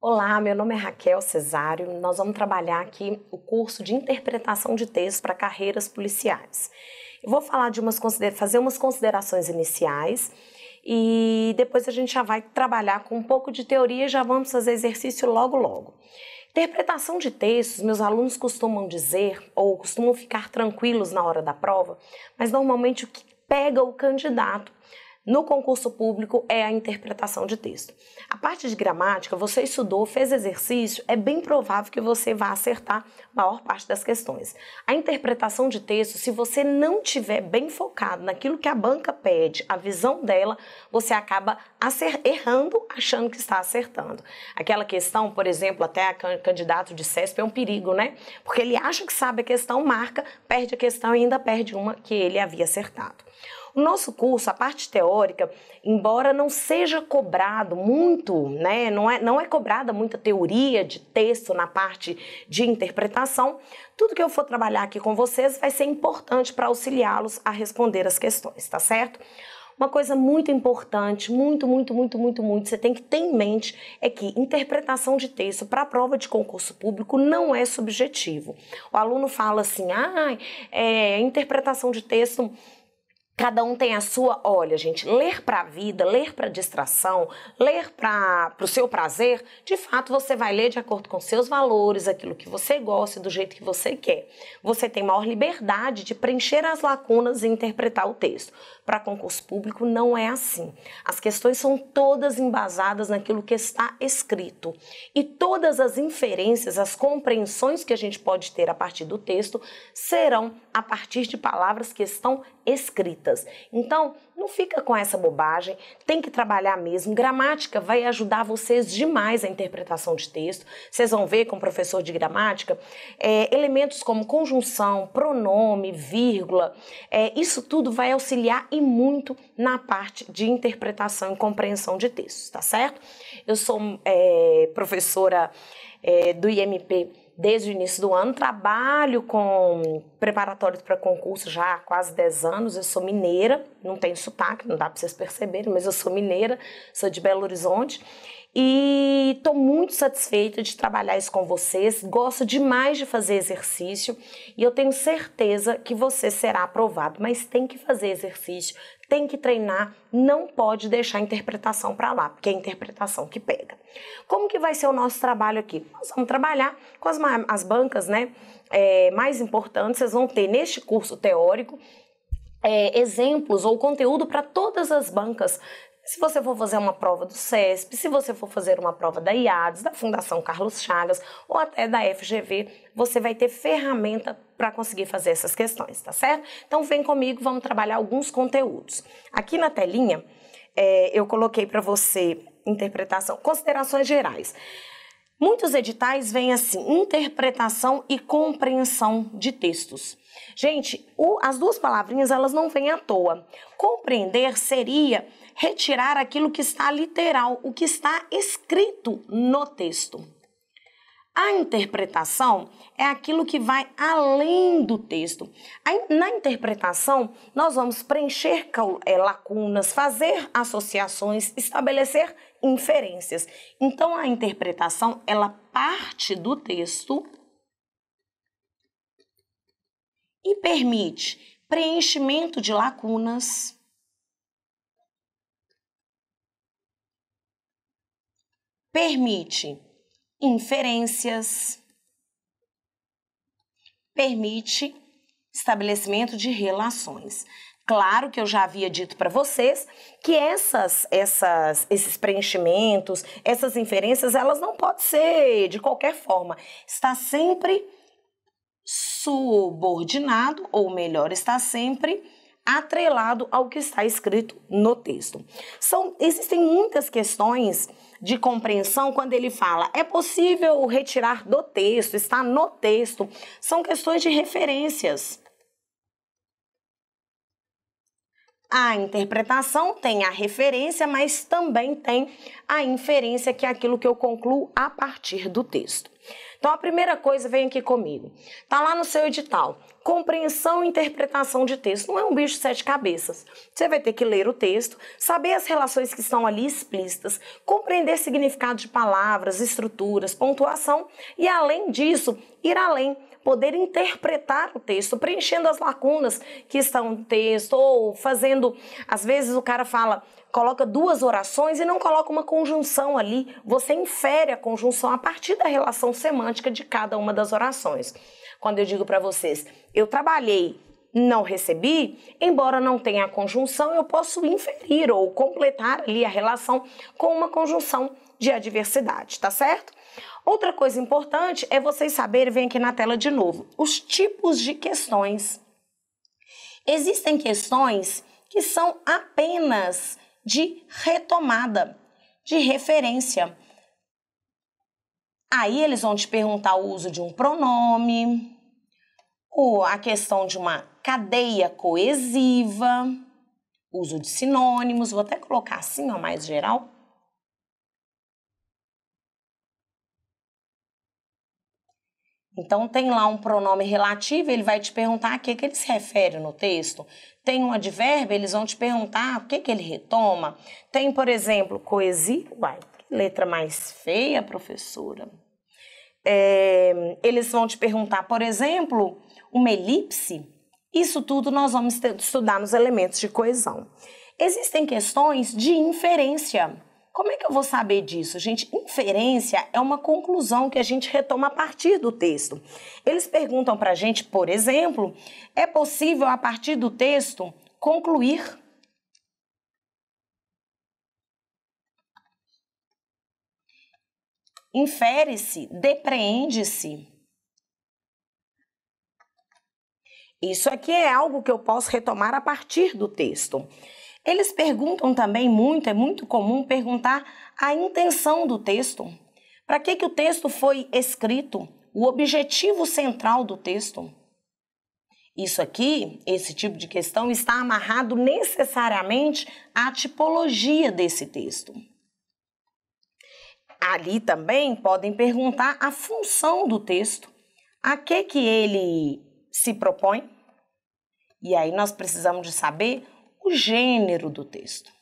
Olá, meu nome é Raquel Cesário. Nós vamos trabalhar aqui o curso de interpretação de textos para carreiras policiais. Eu vou falar de umas fazer umas considerações iniciais e depois a gente já vai trabalhar com um pouco de teoria e já vamos fazer exercício logo logo. Interpretação de textos, meus alunos costumam dizer ou costumam ficar tranquilos na hora da prova, mas normalmente o que pega o candidato no concurso público é a interpretação de texto. A parte de gramática, você estudou, fez exercício, é bem provável que você vá acertar a maior parte das questões. A interpretação de texto, se você não tiver bem focado naquilo que a banca pede, a visão dela, você acaba errando, achando que está acertando. Aquela questão, por exemplo, até candidato de CESP é um perigo, né? Porque ele acha que sabe a questão, marca, perde a questão e ainda perde uma que ele havia acertado. Nosso curso, a parte teórica, embora não seja cobrado muito, né, não, é, não é cobrada muita teoria de texto na parte de interpretação, tudo que eu for trabalhar aqui com vocês vai ser importante para auxiliá-los a responder as questões, tá certo? Uma coisa muito importante, muito, muito, muito, muito, muito, você tem que ter em mente é que interpretação de texto para a prova de concurso público não é subjetivo. O aluno fala assim, ah, é, interpretação de texto Cada um tem a sua. Olha, gente, ler para a vida, ler para distração, ler para o seu prazer, de fato você vai ler de acordo com seus valores, aquilo que você gosta, do jeito que você quer. Você tem maior liberdade de preencher as lacunas e interpretar o texto. Para concurso público não é assim. As questões são todas embasadas naquilo que está escrito. E todas as inferências, as compreensões que a gente pode ter a partir do texto serão a partir de palavras que estão escritas. Então, não fica com essa bobagem, tem que trabalhar mesmo. Gramática vai ajudar vocês demais a interpretação de texto. Vocês vão ver com o professor de gramática é, elementos como conjunção, pronome, vírgula, é, isso tudo vai auxiliar e muito na parte de interpretação e compreensão de textos, tá certo? Eu sou é, professora é, do IMP desde o início do ano. Trabalho com preparatórios para concurso já há quase 10 anos. Eu sou mineira, não tenho sotaque, não dá para vocês perceberem, mas eu sou mineira, sou de Belo Horizonte. E estou muito satisfeita de trabalhar isso com vocês. Gosto demais de fazer exercício e eu tenho certeza que você será aprovado. Mas tem que fazer exercício, tem que treinar, não pode deixar a interpretação para lá, porque é a interpretação que pega. Como que vai ser o nosso trabalho aqui? Nós vamos trabalhar com as, as bancas né, é, mais importantes, vocês vão ter neste curso teórico é, exemplos ou conteúdo para todas as bancas se você for fazer uma prova do CESP, se você for fazer uma prova da IADES, da Fundação Carlos Chagas ou até da FGV, você vai ter ferramenta para conseguir fazer essas questões, tá certo? Então vem comigo, vamos trabalhar alguns conteúdos. Aqui na telinha é, eu coloquei para você interpretação, considerações gerais. Muitos editais vêm assim, interpretação e compreensão de textos. Gente, o, as duas palavrinhas elas não vêm à toa. Compreender seria retirar aquilo que está literal, o que está escrito no texto. A interpretação é aquilo que vai além do texto. Na interpretação, nós vamos preencher eh, lacunas, fazer associações, estabelecer inferências. Então, a interpretação ela parte do texto e permite preenchimento de lacunas. Permite inferências, permite estabelecimento de relações. Claro que eu já havia dito para vocês que essas, essas, esses preenchimentos, essas inferências, elas não podem ser de qualquer forma. Está sempre subordinado, ou melhor, está sempre atrelado ao que está escrito no texto. São, existem muitas questões de compreensão quando ele fala é possível retirar do texto, está no texto. São questões de referências. A interpretação tem a referência, mas também tem a inferência, que é aquilo que eu concluo a partir do texto. Então, a primeira coisa, vem aqui comigo. Está lá no seu edital. Compreensão e interpretação de texto. Não é um bicho de sete cabeças. Você vai ter que ler o texto, saber as relações que estão ali explícitas, compreender significado de palavras, estruturas, pontuação e, além disso, ir além poder interpretar o texto, preenchendo as lacunas que estão no texto, ou fazendo. Às vezes o cara fala, coloca duas orações e não coloca uma conjunção ali. Você infere a conjunção a partir da relação semântica de cada uma das orações. Quando eu digo para vocês, eu trabalhei não recebi, embora não tenha a conjunção, eu posso inferir ou completar ali a relação com uma conjunção de adversidade, tá certo? Outra coisa importante é vocês saberem, vem aqui na tela de novo, os tipos de questões. Existem questões que são apenas de retomada, de referência. Aí eles vão te perguntar o uso de um pronome, a questão de uma cadeia coesiva, uso de sinônimos, vou até colocar assim, ó, mais geral. Então, tem lá um pronome relativo, ele vai te perguntar a que, que ele se refere no texto. Tem um advérbio, eles vão te perguntar o que, que ele retoma. Tem, por exemplo, coesia. Uai, que letra mais feia, professora. É, eles vão te perguntar, por exemplo, uma elipse. Isso tudo nós vamos estudar nos elementos de coesão. Existem questões de inferência. Como é que eu vou saber disso, gente? Inferência é uma conclusão que a gente retoma a partir do texto. Eles perguntam para a gente, por exemplo, é possível a partir do texto concluir? Infere-se, depreende-se. Isso aqui é algo que eu posso retomar a partir do texto. Eles perguntam também muito, é muito comum perguntar a intenção do texto. Para que, que o texto foi escrito? O objetivo central do texto. Isso aqui, esse tipo de questão, está amarrado necessariamente à tipologia desse texto. Ali também podem perguntar a função do texto, a que, que ele se propõe. E aí nós precisamos de saber o gênero do texto.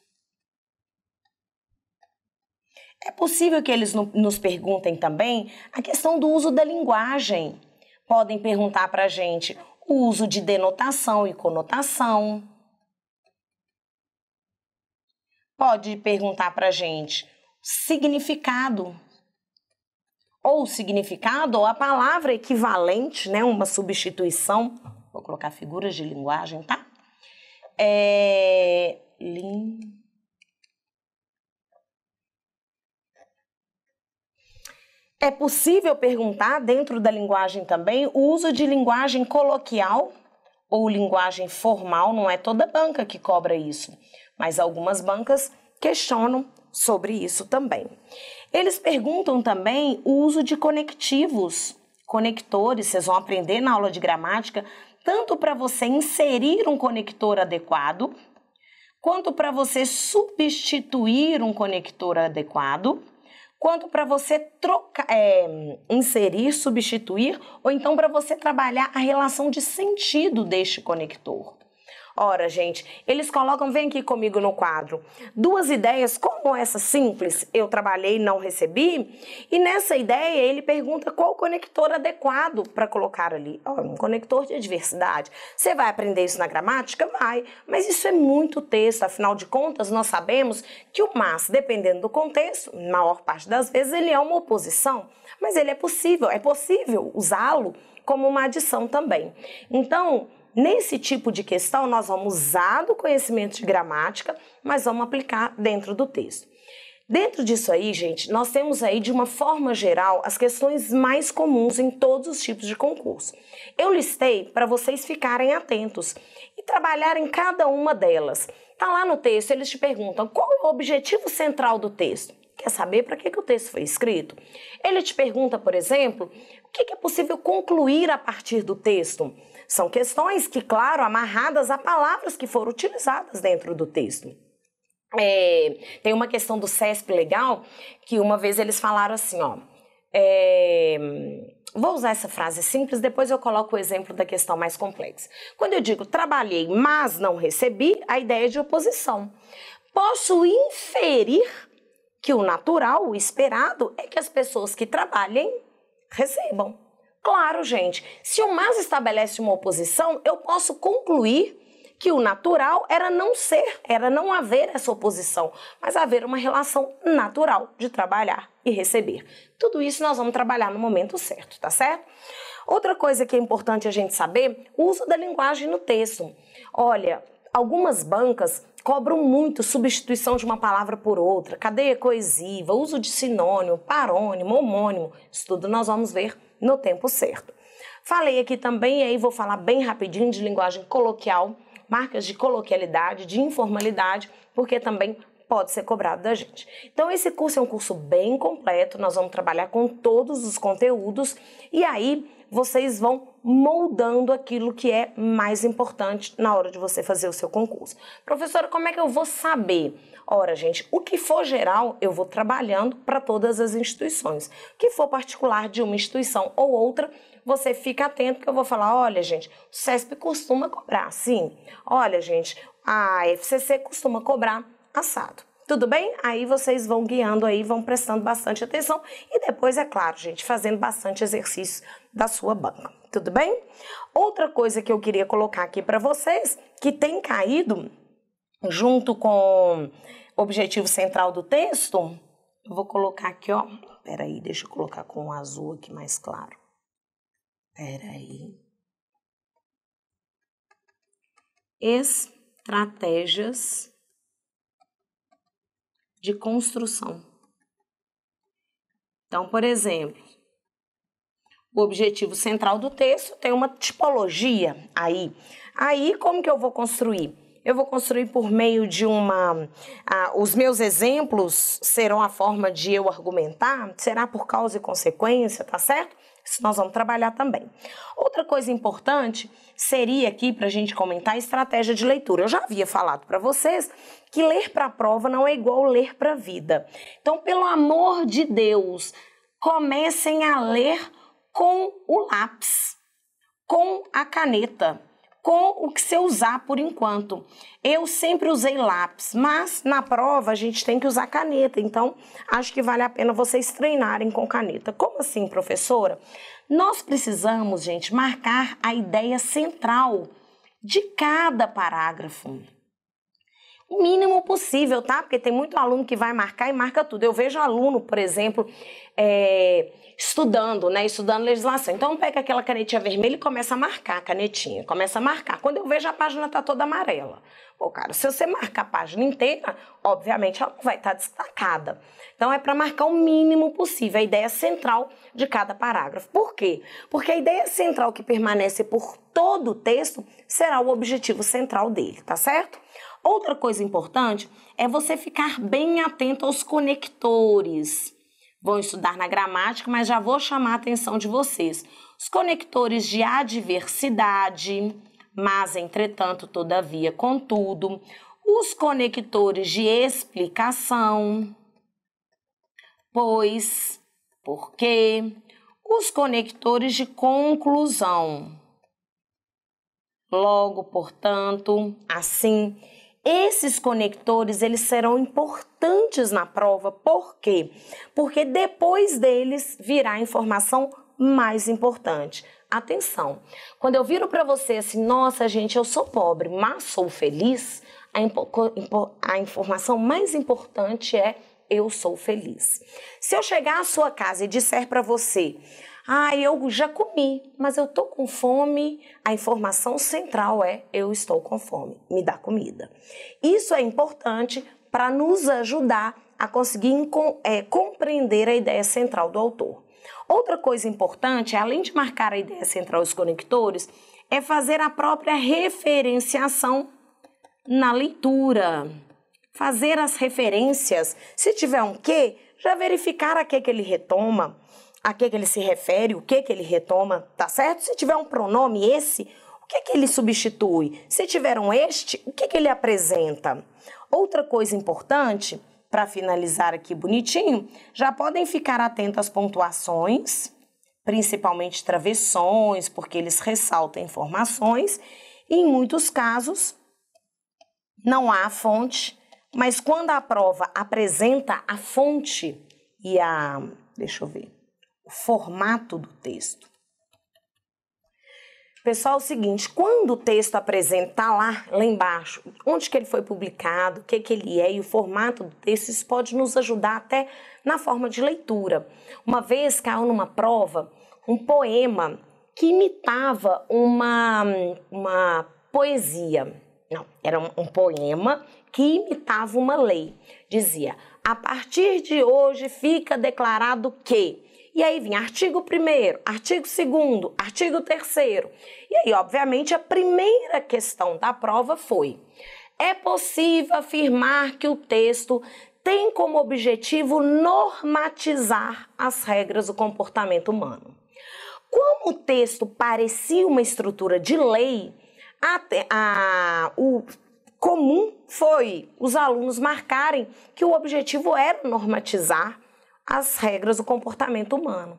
É possível que eles nos perguntem também a questão do uso da linguagem. Podem perguntar para a gente o uso de denotação e conotação. Pode perguntar para a gente significado. Ou significado, ou a palavra equivalente, né, uma substituição. Vou colocar figuras de linguagem, tá? É. Lin... É possível perguntar, dentro da linguagem também, o uso de linguagem coloquial ou linguagem formal. Não é toda banca que cobra isso, mas algumas bancas questionam sobre isso também. Eles perguntam também o uso de conectivos, conectores. Vocês vão aprender na aula de gramática tanto para você inserir um conector adequado, quanto para você substituir um conector adequado, quanto para você trocar, é, inserir, substituir, ou então para você trabalhar a relação de sentido deste conector. Ora, gente, eles colocam, vem aqui comigo no quadro, duas ideias como essa simples, eu trabalhei e não recebi, e nessa ideia ele pergunta qual conector adequado para colocar ali. um conector de adversidade. Você vai aprender isso na gramática? Vai, mas isso é muito texto, afinal de contas, nós sabemos que o mas, dependendo do contexto, maior parte das vezes ele é uma oposição, mas ele é possível, é possível usá-lo como uma adição também. Então, Nesse tipo de questão, nós vamos usar do conhecimento de gramática, mas vamos aplicar dentro do texto. Dentro disso aí, gente, nós temos aí de uma forma geral as questões mais comuns em todos os tipos de concurso. Eu listei para vocês ficarem atentos e trabalharem cada uma delas. Tá lá no texto, eles te perguntam qual é o objetivo central do texto quer saber para que, que o texto foi escrito. Ele te pergunta, por exemplo, o que, que é possível concluir a partir do texto. São questões que, claro, amarradas a palavras que foram utilizadas dentro do texto. É, tem uma questão do CESP legal que uma vez eles falaram assim, ó. É, vou usar essa frase simples, depois eu coloco o exemplo da questão mais complexa. Quando eu digo trabalhei, mas não recebi, a ideia é de oposição. Posso inferir que o natural, o esperado, é que as pessoas que trabalhem recebam. Claro, gente, se o MAS estabelece uma oposição, eu posso concluir que o natural era não ser, era não haver essa oposição, mas haver uma relação natural de trabalhar e receber. Tudo isso nós vamos trabalhar no momento certo, tá certo? Outra coisa que é importante a gente saber, o uso da linguagem no texto. Olha, algumas bancas cobram muito substituição de uma palavra por outra, cadeia coesiva, uso de sinônimo, parônimo, homônimo. Isso tudo nós vamos ver no tempo certo. Falei aqui também, e aí vou falar bem rapidinho de linguagem coloquial, marcas de coloquialidade, de informalidade, porque também pode ser cobrado da gente. Então, esse curso é um curso bem completo, nós vamos trabalhar com todos os conteúdos e aí vocês vão moldando aquilo que é mais importante na hora de você fazer o seu concurso. Professora, como é que eu vou saber? Ora, gente, o que for geral, eu vou trabalhando para todas as instituições. O que for particular de uma instituição ou outra, você fica atento que eu vou falar, olha, gente, o CESP costuma cobrar assim. Olha, gente, a FCC costuma cobrar assado. Tudo bem? Aí vocês vão guiando aí, vão prestando bastante atenção e depois, é claro, gente, fazendo bastante exercício da sua banca. Tudo bem? Outra coisa que eu queria colocar aqui para vocês, que tem caído junto com o objetivo central do texto, eu vou colocar aqui, ó. Peraí, deixa eu colocar com o azul aqui mais claro. Peraí. Estratégias de construção. Então, por exemplo, o objetivo central do texto, tem uma tipologia aí. Aí, como que eu vou construir? Eu vou construir por meio de uma. Ah, os meus exemplos serão a forma de eu argumentar? Será por causa e consequência, tá certo? Isso nós vamos trabalhar também. Outra coisa importante seria aqui para a gente comentar a estratégia de leitura. Eu já havia falado para vocês que ler para a prova não é igual ler para a vida. Então, pelo amor de Deus, comecem a ler com o lápis, com a caneta, com o que você usar por enquanto. Eu sempre usei lápis, mas na prova a gente tem que usar caneta, então acho que vale a pena vocês treinarem com caneta. Como assim, professora? Nós precisamos, gente, marcar a ideia central de cada parágrafo o mínimo possível, tá? Porque tem muito aluno que vai marcar e marca tudo. Eu vejo aluno, por exemplo, é, estudando, né? Estudando legislação. Então pega aquela canetinha vermelha e começa a marcar a canetinha, começa a marcar. Quando eu vejo a página tá toda amarela. Pô, cara, se você marcar a página inteira, obviamente ela não vai estar tá destacada. Então é para marcar o mínimo possível, a ideia central de cada parágrafo. Por quê? Porque a ideia central que permanece por todo o texto será o objetivo central dele, tá certo? Outra coisa importante é você ficar bem atento aos conectores. Vão estudar na gramática, mas já vou chamar a atenção de vocês. Os conectores de adversidade, mas entretanto, todavia, contudo, os conectores de explicação, pois, porque, os conectores de conclusão. Logo, portanto, assim, esses conectores, eles serão importantes na prova, por quê? Porque depois deles virá a informação mais importante. Atenção, quando eu viro para você assim, nossa gente, eu sou pobre, mas sou feliz, a, a informação mais importante é eu sou feliz. Se eu chegar à sua casa e disser para você, ah, eu já comi, mas eu tô com fome. A informação central é: eu estou com fome, me dá comida. Isso é importante para nos ajudar a conseguir é, compreender a ideia central do autor. Outra coisa importante, além de marcar a ideia central os conectores, é fazer a própria referenciação na leitura. Fazer as referências. Se tiver um que, já verificar a que, que ele retoma a que, que ele se refere, o que, que ele retoma, tá certo? Se tiver um pronome esse, o que, que ele substitui? Se tiver um este, o que, que ele apresenta? Outra coisa importante, para finalizar aqui bonitinho, já podem ficar atentos às pontuações, principalmente travessões, porque eles ressaltam informações. E em muitos casos, não há a fonte, mas quando a prova apresenta a fonte e a. Deixa eu ver o formato do texto. Pessoal, é o seguinte, quando o texto apresentar tá lá, lá embaixo, onde que ele foi publicado, o que que ele é e o formato do texto, isso pode nos ajudar até na forma de leitura. Uma vez caiu numa prova um poema que imitava uma, uma poesia. Não, era um, um poema que imitava uma lei. Dizia: a partir de hoje fica declarado que. E aí vinha artigo 1, artigo 2, artigo 3. E aí, obviamente, a primeira questão da prova foi: é possível afirmar que o texto tem como objetivo normatizar as regras do comportamento humano? Como o texto parecia uma estrutura de lei, a, a, o comum foi os alunos marcarem que o objetivo era normatizar as regras do comportamento humano.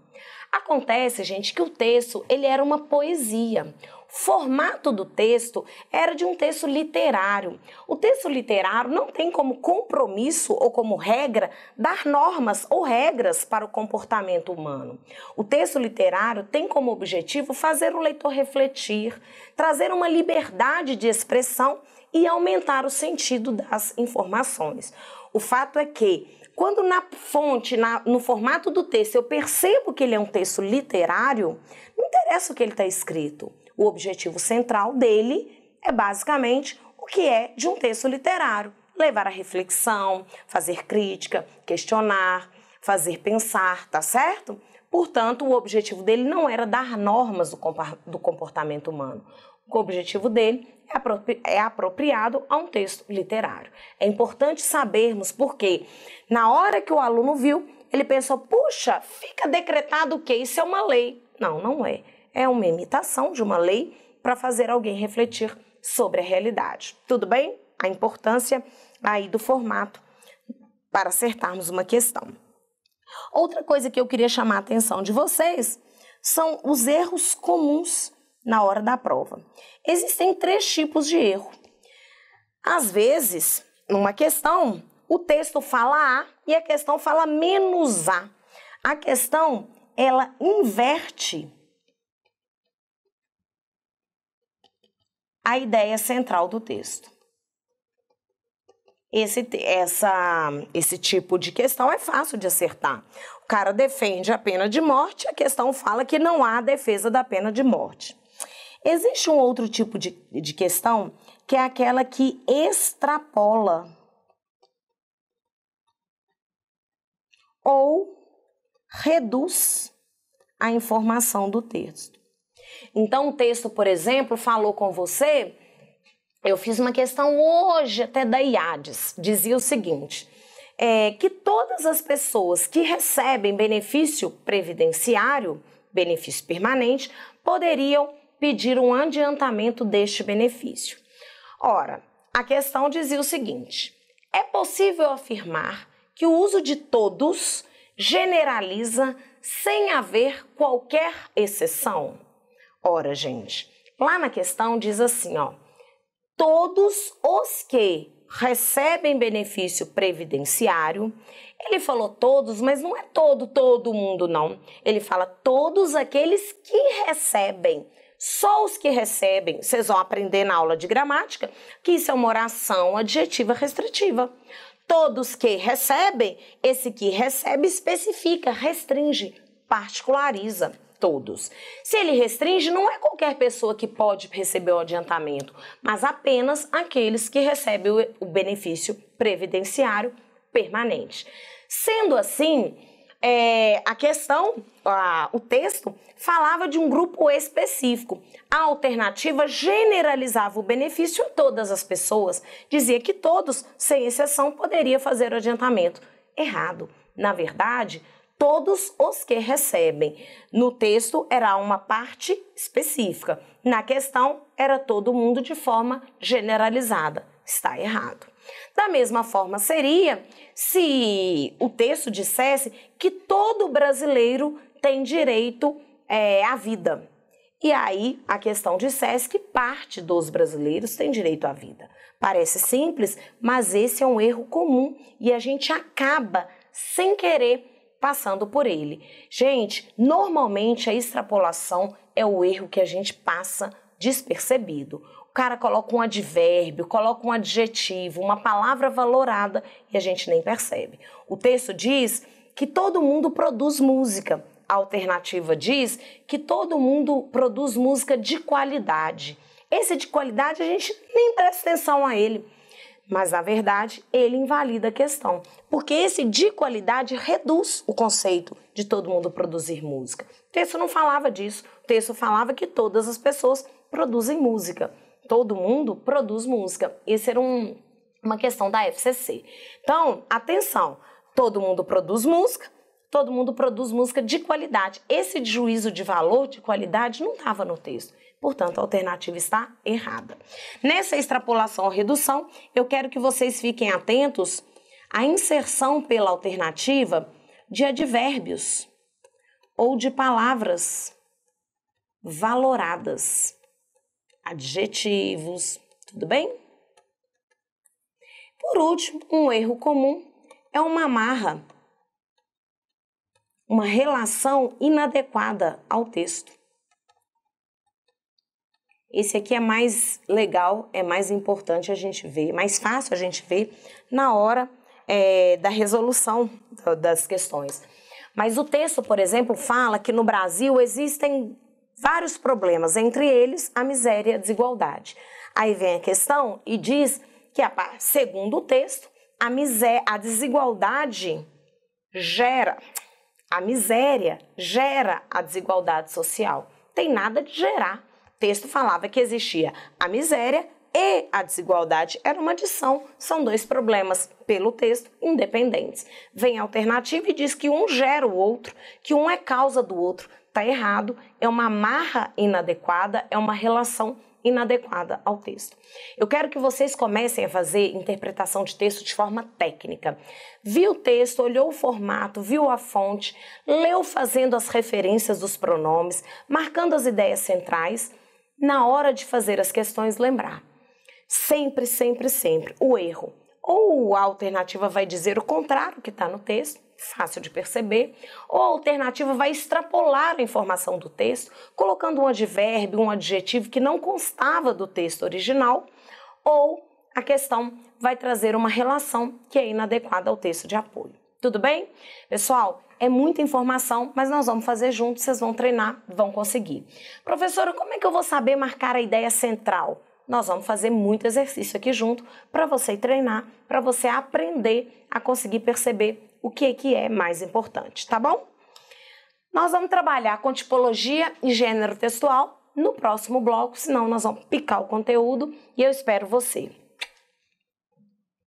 Acontece, gente, que o texto ele era uma poesia. O formato do texto era de um texto literário. O texto literário não tem como compromisso ou como regra dar normas ou regras para o comportamento humano. O texto literário tem como objetivo fazer o leitor refletir, trazer uma liberdade de expressão e aumentar o sentido das informações. O fato é que quando na fonte, na, no formato do texto, eu percebo que ele é um texto literário, não interessa o que ele está escrito. O objetivo central dele é basicamente o que é de um texto literário: levar a reflexão, fazer crítica, questionar, fazer pensar, tá certo? Portanto, o objetivo dele não era dar normas do comportamento humano o objetivo dele é, é apropriado a um texto literário. É importante sabermos porque, na hora que o aluno viu, ele pensou: puxa, fica decretado o quê? Isso é uma lei. Não, não é. É uma imitação de uma lei para fazer alguém refletir sobre a realidade. Tudo bem? A importância aí do formato para acertarmos uma questão. Outra coisa que eu queria chamar a atenção de vocês são os erros comuns na hora da prova. Existem três tipos de erro. Às vezes, numa questão, o texto fala A e a questão fala menos A. A questão, ela inverte a ideia central do texto. Esse, essa, esse tipo de questão é fácil de acertar. O cara defende a pena de morte, a questão fala que não há defesa da pena de morte. Existe um outro tipo de, de questão que é aquela que extrapola ou reduz a informação do texto. Então, o texto, por exemplo, falou com você. Eu fiz uma questão hoje até da IADES, dizia o seguinte: é, que todas as pessoas que recebem benefício previdenciário, benefício permanente, poderiam pedir um adiantamento deste benefício. Ora, a questão dizia o seguinte: é possível afirmar que o uso de todos generaliza sem haver qualquer exceção? Ora, gente, lá na questão diz assim, ó: todos os que recebem benefício previdenciário. Ele falou todos, mas não é todo todo mundo não. Ele fala todos aqueles que recebem só os que recebem, vocês vão aprender na aula de gramática, que isso é uma oração adjetiva restritiva. Todos que recebem, esse que recebe especifica, restringe, particulariza todos. Se ele restringe, não é qualquer pessoa que pode receber o adiantamento, mas apenas aqueles que recebem o benefício previdenciário permanente. Sendo assim, é, a questão, a, o texto, falava de um grupo específico. A alternativa generalizava o benefício a todas as pessoas, dizia que todos, sem exceção, poderiam fazer o adiantamento. Errado. Na verdade, todos os que recebem. No texto era uma parte específica, na questão era todo mundo de forma generalizada está errado. Da mesma forma seria se o texto dissesse que todo brasileiro tem direito é, à vida. E aí a questão dissesse que parte dos brasileiros tem direito à vida. Parece simples, mas esse é um erro comum e a gente acaba sem querer passando por ele. Gente, normalmente a extrapolação é o erro que a gente passa despercebido cara coloca um advérbio, coloca um adjetivo, uma palavra valorada e a gente nem percebe. O texto diz que todo mundo produz música. A alternativa diz que todo mundo produz música de qualidade. Esse de qualidade a gente nem presta atenção a ele. Mas, na verdade, ele invalida a questão, porque esse de qualidade reduz o conceito de todo mundo produzir música. O texto não falava disso, o texto falava que todas as pessoas produzem música todo mundo produz música. Isso era um, uma questão da FCC. Então, atenção, todo mundo produz música, todo mundo produz música de qualidade. Esse juízo de valor de qualidade não estava no texto. Portanto, a alternativa está errada. Nessa extrapolação ou redução, eu quero que vocês fiquem atentos à inserção pela alternativa de advérbios ou de palavras valoradas adjetivos, tudo bem? Por último, um erro comum é uma amarra, uma relação inadequada ao texto. Esse aqui é mais legal, é mais importante a gente ver, mais fácil a gente ver na hora é, da resolução das questões. Mas o texto, por exemplo, fala que no Brasil existem vários problemas, entre eles a miséria e a desigualdade. Aí vem a questão e diz que, segundo o texto, a, miséria, a desigualdade gera, a miséria gera a desigualdade social. Tem nada de gerar. O texto falava que existia a miséria e a desigualdade. Era uma adição, são dois problemas, pelo texto, independentes. Vem a alternativa e diz que um gera o outro, que um é causa do outro está errado, é uma amarra inadequada, é uma relação inadequada ao texto. Eu quero que vocês comecem a fazer interpretação de texto de forma técnica. Viu o texto, olhou o formato, viu a fonte, leu fazendo as referências dos pronomes, marcando as ideias centrais, na hora de fazer as questões, lembrar. Sempre, sempre, sempre o erro. Ou a alternativa vai dizer o contrário que está no texto, fácil de perceber, ou a alternativa vai extrapolar a informação do texto, colocando um advérbio, um adjetivo que não constava do texto original, ou a questão vai trazer uma relação que é inadequada ao texto de apoio. Tudo bem? Pessoal, é muita informação, mas nós vamos fazer juntos, vocês vão treinar, vão conseguir. Professora, como é que eu vou saber marcar a ideia central? Nós vamos fazer muito exercício aqui junto para você treinar, para você aprender a conseguir perceber o que, que é mais importante, tá bom? Nós vamos trabalhar com tipologia e gênero textual no próximo bloco, senão nós vamos picar o conteúdo e eu espero você.